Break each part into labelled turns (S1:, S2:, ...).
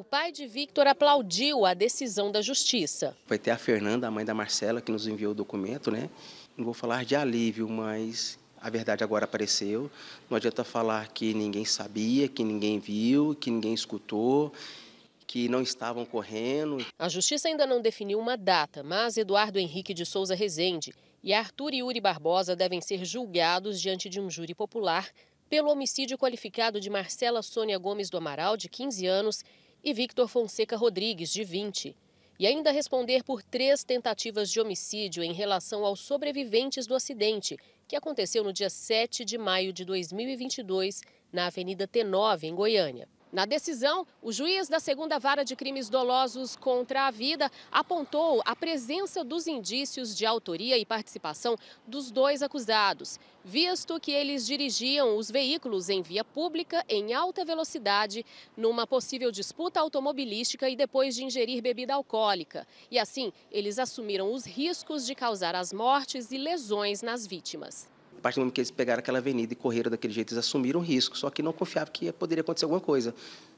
S1: O pai de Victor aplaudiu a decisão da justiça.
S2: Foi ter a Fernanda, a mãe da Marcela, que nos enviou o documento, né? Não vou falar de alívio, mas a verdade agora apareceu. Não adianta falar que ninguém sabia, que ninguém viu, que ninguém escutou, que não estavam correndo.
S1: A justiça ainda não definiu uma data, mas Eduardo Henrique de Souza Rezende e Arthur Yuri Barbosa devem ser julgados diante de um júri popular pelo homicídio qualificado de Marcela Sônia Gomes do Amaral, de 15 anos, e Victor Fonseca Rodrigues, de 20, e ainda responder por três tentativas de homicídio em relação aos sobreviventes do acidente, que aconteceu no dia 7 de maio de 2022, na Avenida T9, em Goiânia. Na decisão, o juiz da segunda vara de crimes dolosos contra a vida apontou a presença dos indícios de autoria e participação dos dois acusados, visto que eles dirigiam os veículos em via pública em alta velocidade, numa possível disputa automobilística e depois de ingerir bebida alcoólica. E assim, eles assumiram os riscos de causar as mortes e lesões nas vítimas
S2: a partir do momento que eles pegaram aquela avenida e correram daquele jeito, eles assumiram o risco, só que não confiavam que poderia acontecer alguma coisa.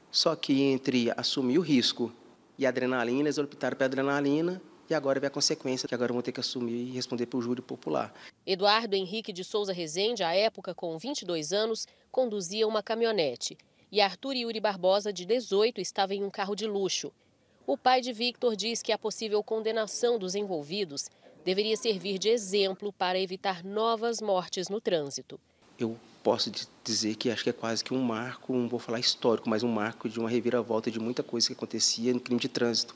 S2: Só que entre assumir o risco e a adrenalina, eles optaram pela adrenalina e agora vem a consequência, que agora vão ter que assumir e responder para o júri popular.
S1: Eduardo Henrique de Souza Rezende, à época com 22 anos, conduzia uma caminhonete. E Arthur Yuri Barbosa, de 18, estava em um carro de luxo. O pai de Victor diz que a é possível condenação dos envolvidos deveria servir de exemplo para evitar novas mortes no trânsito.
S2: Eu posso dizer que acho que é quase que um marco, não vou falar histórico, mas um marco de uma reviravolta de muita coisa que acontecia no crime de trânsito.